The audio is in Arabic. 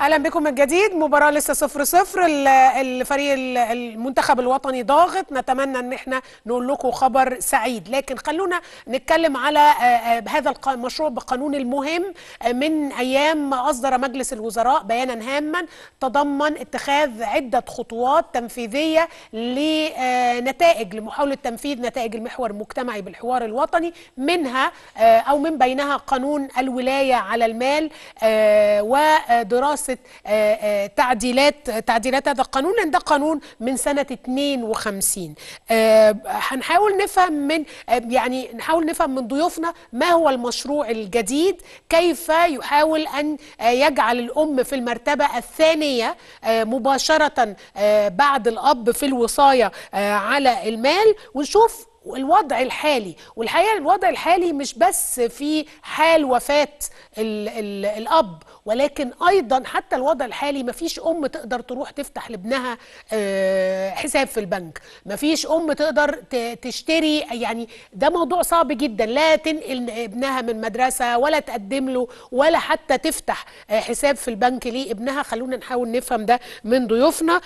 اهلا بكم من جديد مباراه لسه صفر صفر الفريق المنتخب الوطني ضاغط نتمنى ان احنا نقول لكم خبر سعيد لكن خلونا نتكلم على آه، آه، هذا المشروع بقانون المهم آه، من ايام اصدر مجلس الوزراء بيانا هاما تضمن اتخاذ عده خطوات تنفيذيه ل نتائج لمحاوله تنفيذ نتائج المحور المجتمعي بالحوار الوطني منها آه، او من بينها قانون الولايه على المال آه، ودراسه آه، تعديلات تعديلات هذا القانون لان ده قانون من سنه 52 هنحاول نفهم من يعني نحاول نفهم من ضيوفنا ما هو المشروع الجديد كيف يحاول ان يجعل الام في المرتبه الثانيه مباشره بعد الاب في الوصايه على المال ونشوف الوضع الحالي والحقيقه الوضع الحالي مش بس في حال وفاه الـ الـ الاب ولكن ايضا حتى الوضع الحالي مفيش ام تقدر تروح تفتح لابنها آه، حساب في البنك مفيش ام تقدر تشتري يعني ده موضوع صعب جدا لا تنقل ابنها من مدرسه ولا تقدم له ولا حتى تفتح آه، حساب في البنك لابنها خلونا نحاول نفهم ده من ضيوفنا